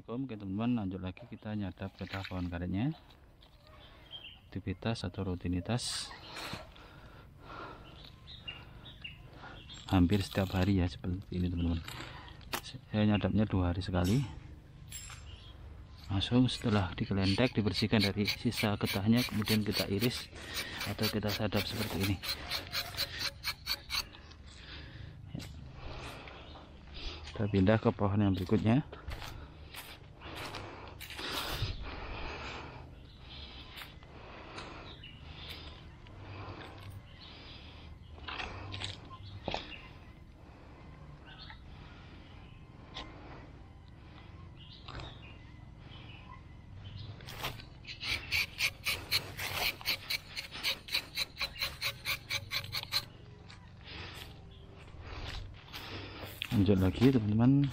Assalamualaikum Oke teman-teman lanjut lagi kita nyadap peta pohon karetnya aktivitas atau rutinitas hampir setiap hari ya seperti ini teman-teman saya nyadapnya dua hari sekali langsung setelah dikelentek dibersihkan dari sisa getahnya kemudian kita iris atau kita sadap seperti ini kita pindah ke pohon yang berikutnya lanjut lagi teman-teman